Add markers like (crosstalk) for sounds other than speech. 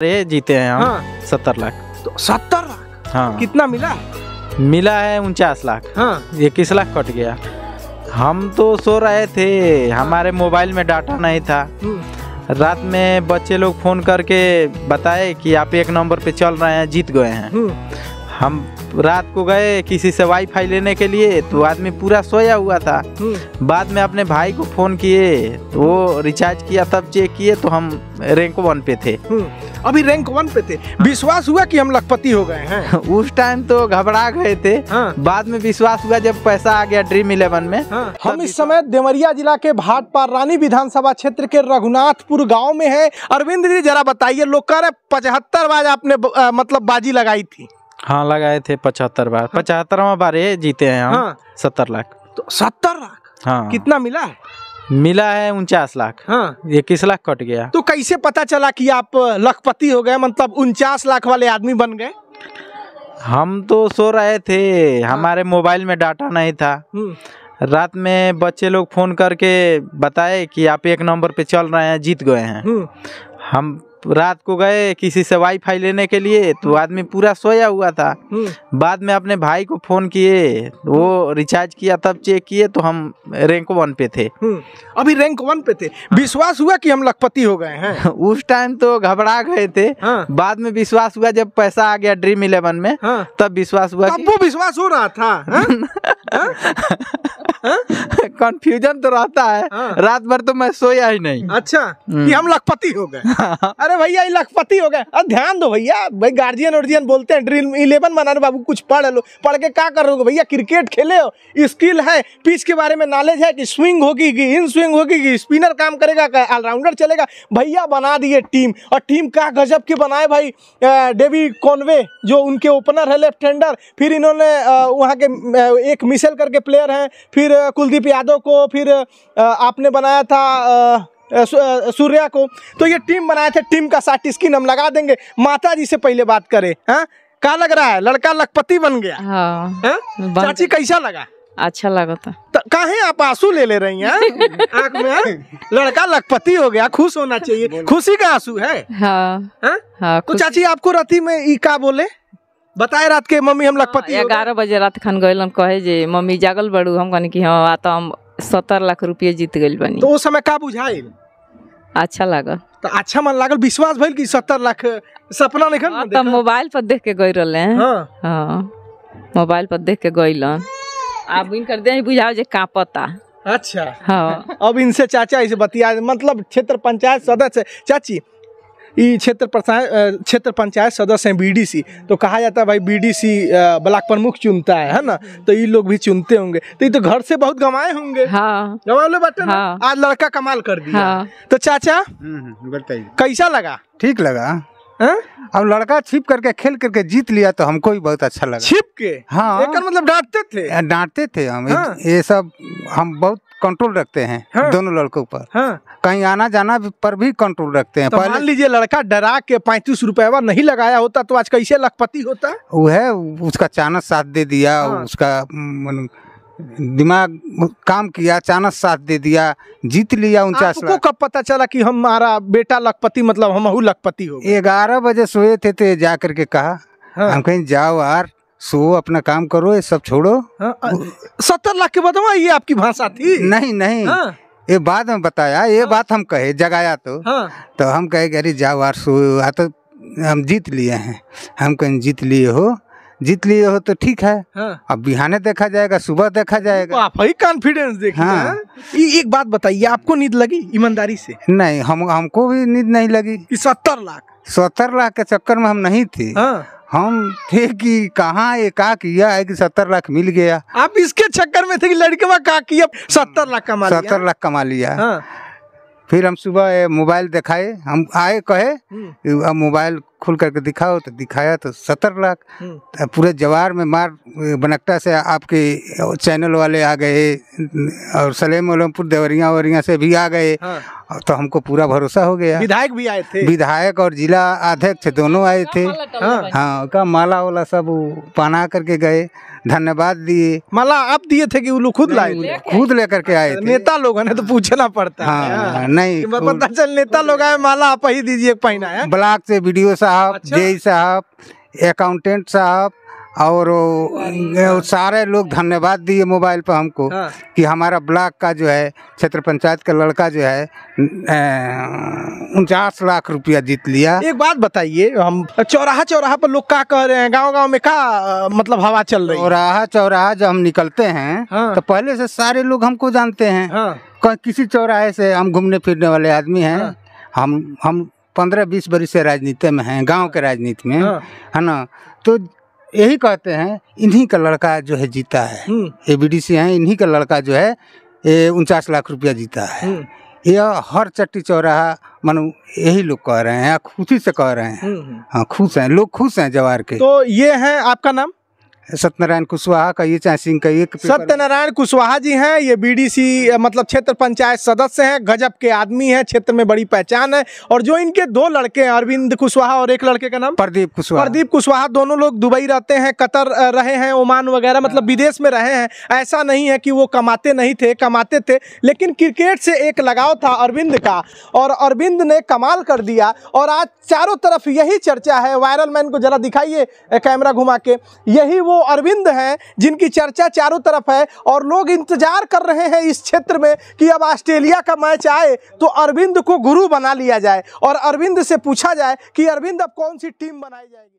अरे जीते हैं हम हाँ। सत्तर लाख तो सत्तर लाख हाँ कितना मिला मिला है उनचास लाख हाँ इक्कीस लाख कट गया हम तो सो रहे थे हमारे मोबाइल में डाटा नहीं था हम्म। रात में बच्चे लोग फोन करके बताए कि आप एक नंबर पे चल रहे हैं जीत गए हैं हम्म। हम रात को गए किसी से वाईफाई लेने के लिए तो आदमी पूरा सोया हुआ था हम्म। बाद में अपने भाई को फ़ोन किए तो वो रिचार्ज किया तब चेक किए तो हम रैंक वन पे थे हम्म। अभी रैंक वन पे थे हाँ। विश्वास हुआ कि हम लखपति हो गए हैं (laughs) उस टाइम तो घबरा गए थे हाँ। बाद में विश्वास हुआ जब पैसा आ गया ड्रीम इलेवन में हाँ। हम इस तो- समय देवरिया जिला के भाटपार रानी विधानसभा क्षेत्र के रघुनाथपुर गाँव में है अरविंद जी जरा बताइए लोग कह रहे पचहत्तर बाज आपने मतलब बाजी लगाई थी हाँ लगाए थे पचहत्तर बार हाँ। पचहत्तरवा बार ये जीते हैं हम हाँ। सत्तर लाख तो सत्तर लाख हाँ कितना मिला है मिला है उनचास लाख हाँ इक्कीस लाख कट गया तो कैसे पता चला कि आप लखपति हो गए मतलब उनचास लाख वाले आदमी बन गए हम तो सो रहे थे हाँ। हमारे मोबाइल में डाटा नहीं था हम्म। रात में बच्चे लोग फोन करके बताए कि आप एक नंबर पे चल रहे हैं जीत गए हैं हम्म। हम रात को गए किसी से वाईफाई लेने के लिए तो आदमी पूरा सोया हुआ था हम्म। बाद में अपने भाई को फोन किए वो रिचार्ज किया तब चेक किए तो हम रैंक वन पे थे हम्म। अभी रैंक वन पे थे हाँ। विश्वास हुआ कि हम लखपति हो गए हैं (laughs) उस टाइम तो घबरा गए थे हाँ। बाद में विश्वास हुआ जब पैसा आ गया ड्रीम इलेवन में हाँ। तब विश्वास हुआ वो विश्वास हो रहा था हाँ? (laughs) हाँ? कंफ्यूजन तो रहता है हाँ। रात भर तो मैं सोया ही नहीं अच्छा कि हम्म। हम लखपति हो गए हाँ। अरे भैया ये लखपति हो गए अब ध्यान दो भैया भाई गार्जियन वर्जियन बोलते हैं ड्रीम इलेवन रहे बाबू कुछ पढ़ लो पढ़ के क्या कर रहे भैया क्रिकेट खेले हो स्किल है पिच के बारे में नॉलेज है कि स्विंग होगी कि इन स्विंग होगी कि स्पिनर काम करेगा का ऑलराउंडर चलेगा भैया बना दिए टीम और टीम का गजब के बनाए भाई डेवी कॉनवे जो उनके ओपनर है लेफ्ट हैंडर फिर इन्होंने वहाँ के एक मिसल करके प्लेयर हैं फिर कुलदीप यादव यादव को फिर आपने बनाया था सूर्या को तो ये टीम बनाए थे टीम का साथ स्किन हम लगा देंगे माता जी से पहले बात करे हाँ क्या लग रहा है लड़का लखपति बन गया हाँ, हाँ? चाची कैसा लगा अच्छा लगा था तो, तो काहे आप आंसू ले ले रही हैं हाँ? आंख में हाँ? लड़का लखपति हो गया खुश होना चाहिए खुशी का आंसू है हाँ, हाँ, हाँ, तो चाची आपको रति में ई का बोले बताए रात के मम्मी हम लखपति हाँ, ग्यारह बजे रात खन गए कहे जे मम्मी जागल बड़ू हम कहने की हाँ तो हम सत्तर लाख रुपये जीत गए बनी तो उस समय का बुझाए अच्छा लागल तो अच्छा मन लागल विश्वास भइल कि सत्तर लाख सपना नहीं खन तो मोबाइल पर देख के गए रहे हैं हाँ, मोबाइल पर देख के गए अब इनकर दे बुझाओ जे का पता अच्छा हाँ अब इनसे चाचा इसे बतिया मतलब क्षेत्र पंचायत सदस्य चाची क्षेत्र क्षेत्र पंचायत सदस्य हैं बीडीसी तो कहा जाता है भाई बीडीसी ब्लॉक प्रमुख चुनता है है ना तो ये लोग भी चुनते होंगे तो ये तो घर से बहुत गंवाए होंगे हाँ। हाँ। आज लड़का कमाल कर दिया हाँ। तो चाचा हम्म, हम्म, कैसा लगा ठीक लगा हम हाँ? लड़का छिप करके खेल करके जीत लिया तो हमको भी बहुत अच्छा लगा छिप के हाँ एक मतलब डांटते थे हाँ, डांटते थे हम हाँ? ये सब हम बहुत कंट्रोल रखते हैं हाँ? दोनों लड़कों पर हाँ? कहीं आना जाना भी पर भी कंट्रोल रखते हैं तो मान लीजिए लड़का डरा के पैंतीस रुपया नहीं लगाया होता तो आज कैसे लखपति होता वो है उसका चानस साथ दे दिया हाँ? उसका दिमाग काम किया अचानक साथ दे दिया जीत लिया उनचास आपको कब पता चला कि हमारा बेटा लखपति मतलब हम लखपति हो ग्यारह बजे सोए थे तो जा करके कहा हाँ। हम कहीं जाओ यार सो अपना काम करो ये सब छोड़ो हाँ, सत्तर लाख के बदवा ये आपकी भाषा थी नहीं नहीं हाँ। ये बाद में बताया ये हाँ? बात हम कहे जगाया तो हाँ? तो हम कहे अरे जाओ यार सो तो हम जीत लिए हैं हम कहीं जीत लिए हो जीत लिए हो तो ठीक है हाँ। अब बिहाने देखा जाएगा सुबह देखा जाएगा तो आप ही कॉन्फिडेंस देख हाँ। एक बात बताइए आपको नींद लगी ईमानदारी से नहीं हम हमको भी नींद नहीं लगी सत्तर लाख सत्तर लाख के चक्कर में हम नहीं थे हाँ। हम थे कि कहाँ ये का किया है कि सत्तर लाख मिल गया आप इसके चक्कर में थे कि लड़के का किया सत्तर लाख कमा सत्तर लाख कमा लिया हाँ। फिर हम सुबह मोबाइल दिखाए हम आए कहे हम्म। मोबाइल खुल करके दिखाओ तो दिखाया तो सत्तर लाख हम्म। तो पूरे जवार में मार बनकटा से आपके चैनल वाले आ गए और सलेम उलमपुर देवरिया वरिया से भी आ गए हाँ। तो हमको पूरा भरोसा हो गया विधायक भी आए थे विधायक और जिला अध्यक्ष दोनों आए थे हाँ, का माला वाला सब पहना करके गए धन्यवाद दिए माला आप दिए थे कि वो खुद लाए खुद लेकर के आए थे नेता लोगों ने तो पूछना पड़ता है हाँ, नहीं पता चल नेता लोग आए माला आप ही दीजिए पहना है ब्लॉक से वीडियो से साहब अच्छा। जे साहब अकाउंटेंट साहब और सारे लोग धन्यवाद दिए मोबाइल पर हमको हाँ। कि हमारा ब्लॉक का जो है क्षेत्र पंचायत का लड़का जो है उनचास लाख रुपया जीत लिया एक बात बताइए हम चौराहा चौराहा पर लोग क्या कह रहे हैं गांव गांव में क्या मतलब हवा चल रही है चौराहा चौराहा जब हम निकलते हैं हाँ। तो पहले से सारे लोग हमको जानते हैं हाँ। किसी चौराहे से हम घूमने फिरने वाले आदमी हैं हाँ। हम हम पंद्रह बीस बरस से राजनीति में हैं गांव के राजनीति में हाँ। है ना तो यही कहते हैं इन्हीं का लड़का जो है जीता है ए बी डी सी है इन्हीं का लड़का जो है ये उनचास लाख रुपया जीता है हम्म। यह हर चट्टी चौराहा मानो यही लोग कह रहे हैं खुशी से कह रहे हैं हम्म, हम्म। हाँ खुश हैं लोग खुश हैं जवाहर के तो ये है आपका नाम सत्यनारायण कुशवाहा कहिए चाहे सिंह कहिए सत्यनारायण कुशवाहा जी हैं ये बीडीसी मतलब क्षेत्र पंचायत सदस्य हैं गजब के आदमी हैं क्षेत्र में बड़ी पहचान है और जो इनके दो लड़के हैं अरविंद कुशवाहा और एक लड़के का नाम प्रदीप कुशवाहा प्रदीप कुशवाहा दोनों लोग दुबई रहते हैं कतर रहे हैं ओमान वगैरह मतलब हाँ। विदेश में रहे हैं ऐसा नहीं है कि वो कमाते नहीं थे कमाते थे लेकिन क्रिकेट से एक लगाव था अरविंद का और अरविंद ने कमाल कर दिया और आज चारों तरफ यही चर्चा है वायरल मैन को जरा दिखाइए कैमरा घुमा के यही वो अरविंद हैं जिनकी चर्चा चारों तरफ है और लोग इंतजार कर रहे हैं इस क्षेत्र में कि अब ऑस्ट्रेलिया का मैच आए तो अरविंद को गुरु बना लिया जाए और अरविंद से पूछा जाए कि अरविंद अब कौन सी टीम बनाई जाएगी